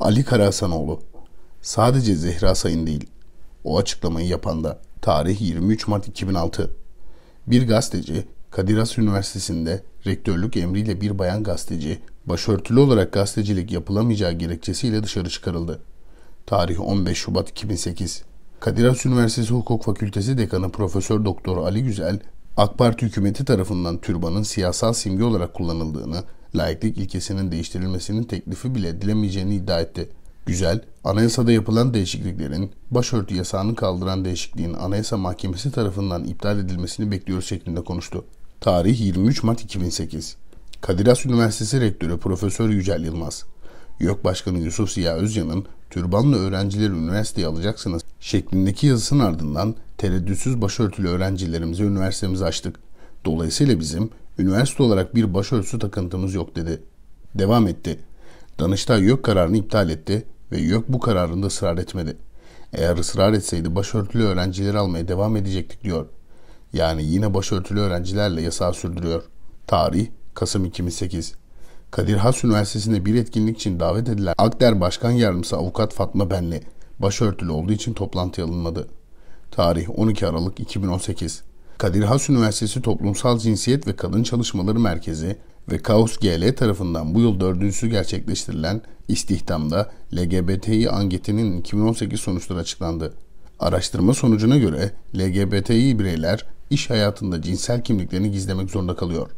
Ali Karahasanoğlu sadece Zehra Sayın değil, o açıklamayı yapan da tarih 23 Mart 2006. Bir gazeteci Kadir Has Üniversitesi'nde rektörlük emriyle bir bayan gazeteci başörtülü olarak gazetecilik yapılamayacağı gerekçesiyle dışarı çıkarıldı. Tarih 15 Şubat 2008. Kadir Has Üniversitesi Hukuk Fakültesi Dekanı Profesör Doktor Ali Güzel, AK Parti hükümeti tarafından türbanın siyasal simge olarak kullanıldığını laiklik ilkesinin değiştirilmesinin teklifi bile edilemeyeceğini iddia etti. Güzel, anayasada yapılan değişikliklerin, başörtü yasağını kaldıran değişikliğin anayasa mahkemesi tarafından iptal edilmesini bekliyoruz şeklinde konuştu. Tarih 23 Mart 2008 Kadir Has Üniversitesi Rektörü Profesör Yücel Yılmaz YÖK Başkanı Yusuf Ziya Özcan'ın türbanlı öğrencileri üniversiteye alacaksınız şeklindeki yazısının ardından tereddütsüz başörtülü öğrencilerimizi üniversitemize açtık. Dolayısıyla bizim Üniversite olarak bir başörtüsü takıntımız yok dedi. Devam etti. Danıştay YÖK kararını iptal etti ve YÖK bu kararında ısrar etmedi. Eğer ısrar etseydi başörtülü öğrencileri almaya devam edecektik diyor. Yani yine başörtülü öğrencilerle yasağı sürdürüyor. Tarih Kasım 2008. Kadir Has Üniversitesi'nde bir etkinlik için davet edilen Akder Başkan Yardımcısı Avukat Fatma Benli başörtülü olduğu için toplantıya alınmadı. Tarih 12 Aralık 2018. Kadir Has Üniversitesi Toplumsal Cinsiyet ve Kadın Çalışmaları Merkezi ve Kaos GL tarafından bu yıl dördüncüsü gerçekleştirilen istihdamda LGBTİ anketinin 2018 sonuçları açıklandı. Araştırma sonucuna göre LGBTİ bireyler iş hayatında cinsel kimliklerini gizlemek zorunda kalıyor.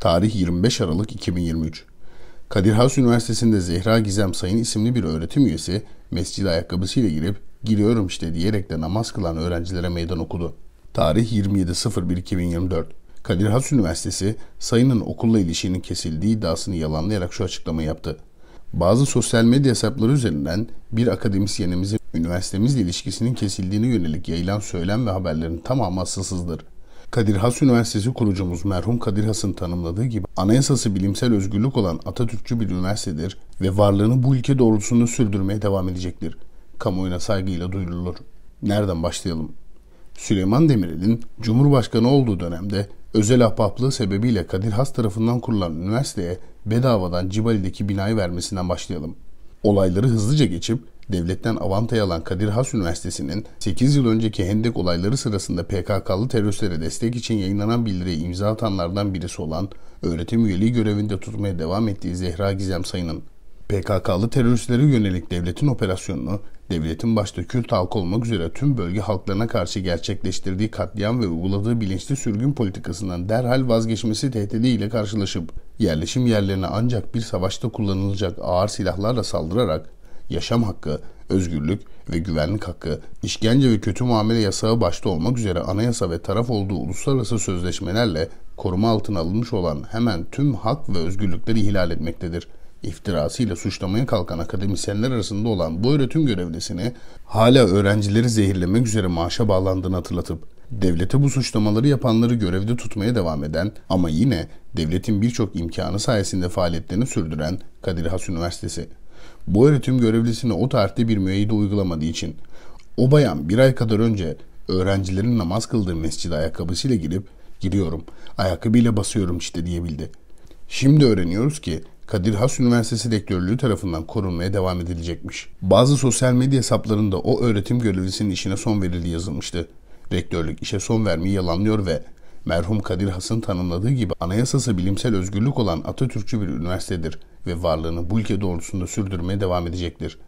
Tarih 25 Aralık 2023. Kadir Has Üniversitesi'nde Zehra Gizem Sayın isimli bir öğretim üyesi mescide ayakkabısıyla girip giriyorum işte diyerek de namaz kılan öğrencilere meydan okudu. Tarih 27.01.2024. Kadir Has Üniversitesi, Sayın'ın okulla ilişkinin kesildiği iddiasını yalanlayarak şu açıklamayı yaptı. Bazı sosyal medya hesapları üzerinden bir akademisyenimizin üniversitemizle ilişkisinin kesildiğine yönelik yayılan söylem ve haberlerin tamamı asılsızdır. Kadir Has Üniversitesi kurucumuz merhum Kadir Has'ın tanımladığı gibi anayasası bilimsel özgürlük olan Atatürkçü bir üniversitedir ve varlığını bu ülke doğrultusunda sürdürmeye devam edecektir. Kamuoyuna saygıyla duyurulur. Nereden başlayalım? Süleyman Demirel'in Cumhurbaşkanı olduğu dönemde özel ahbaplığı sebebiyle Kadir Has tarafından kurulan üniversiteye bedavadan Cibali'deki binayı vermesinden başlayalım. Olayları hızlıca geçip devletten avantayı alan Kadir Has Üniversitesi'nin 8 yıl önceki Hendek olayları sırasında PKK'lı teröristlere destek için yayınlanan bildiriye imza atanlardan birisi olan öğretim üyeliği görevinde tutmaya devam ettiği Zehra Gizem Sayın'ın PKK'lı teröristlere yönelik devletin operasyonunu, devletin başta Kürt halkı olmak üzere tüm bölge halklarına karşı gerçekleştirdiği katliam ve uyguladığı bilinçli sürgün politikasından derhal vazgeçmesi tehdidiyle karşılaşıp, yerleşim yerlerine ancak bir savaşta kullanılacak ağır silahlarla saldırarak yaşam hakkı, özgürlük ve güvenlik hakkı, işkence ve kötü muamele yasağı başta olmak üzere anayasa ve taraf olduğu uluslararası sözleşmelerle koruma altına alınmış olan hemen tüm hak ve özgürlükleri ihlal etmektedir iftirasıyla suçlamaya kalkan akademisyenler arasında olan bu öğretim görevlisini hala öğrencileri zehirlemek üzere maaşa bağlandığını hatırlatıp devlete bu suçlamaları yapanları görevde tutmaya devam eden ama yine devletin birçok imkanı sayesinde faaliyetlerini sürdüren Kadir Has Üniversitesi. Bu öğretim görevlisine o tarihte bir müeyyide uygulamadığı için o bayan bir ay kadar önce öğrencilerin namaz kıldığı mescide ayakkabısıyla girip giriyorum ayakkabıyla basıyorum işte diyebildi. Şimdi öğreniyoruz ki Kadir Has Üniversitesi rektörlüğü tarafından korunmaya devam edilecekmiş. Bazı sosyal medya hesaplarında o öğretim görevlisinin işine son verildiği yazılmıştı. Rektörlük işe son vermeyi yalanlıyor ve merhum Kadir Has'ın tanımladığı gibi anayasası bilimsel özgürlük olan Atatürkçü bir üniversitedir ve varlığını bu ülke doğrultusunda sürdürmeye devam edecektir.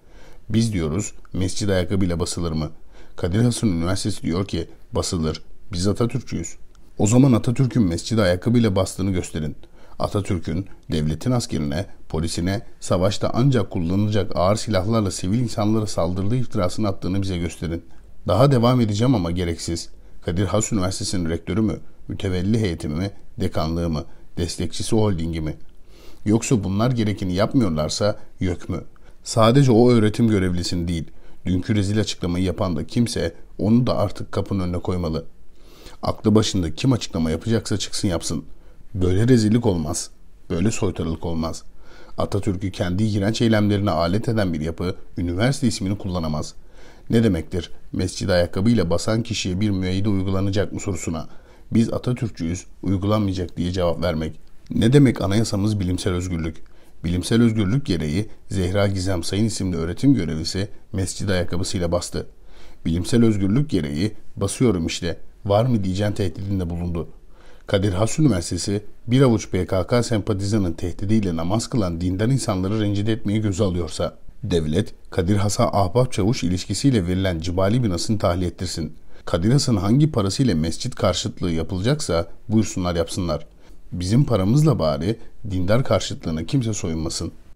Biz diyoruz mescid ayakkabıyla basılır mı? Kadir Has'ın üniversitesi diyor ki basılır. Biz Atatürkçüyüz. O zaman Atatürk'ün mescidi ayakkabıyla bastığını gösterin. Atatürk'ün devletin askerine, polisine, savaşta ancak kullanılacak ağır silahlarla sivil insanlara saldırdığı iftirasını attığını bize gösterin. Daha devam edeceğim ama gereksiz. Kadir Has Üniversitesi'nin rektörü mü, mütevelli heyeti mi, dekanlığı mı, destekçisi holdingi mi? Yoksa bunlar gerekeni yapmıyorlarsa yok mu? Sadece o öğretim görevlisini değil, dünkü rezil açıklamayı yapan da kimse onu da artık kapının önüne koymalı. Aklı başında kim açıklama yapacaksa çıksın yapsın.'' Böyle rezillik olmaz. Böyle soytarılık olmaz. Atatürk'ü kendi iğrenç eylemlerine alet eden bir yapı üniversite ismini kullanamaz. Ne demektir? Mescide ayakkabıyla basan kişiye bir müeyyide uygulanacak mı sorusuna. Biz Atatürkçüyüz, uygulanmayacak diye cevap vermek. Ne demek anayasamız bilimsel özgürlük? Bilimsel özgürlük gereği Zehra Gizem Sayın isimli öğretim görevlisi mescid ayakkabısıyla bastı. Bilimsel özgürlük gereği basıyorum işte var mı diyeceğin tehdidinde bulundu. Kadir Has Üniversitesi bir avuç PKK sempatizanın tehdidiyle namaz kılan dindar insanları rencide etmeyi göze alıyorsa, devlet Kadir Has'a ahbap çavuş ilişkisiyle verilen Cibali binasını tahliye ettirsin. Kadir Has'ın hangi parasıyla mescit karşıtlığı yapılacaksa buyursunlar yapsınlar. Bizim paramızla bari dindar karşıtlığına kimse soyunmasın.''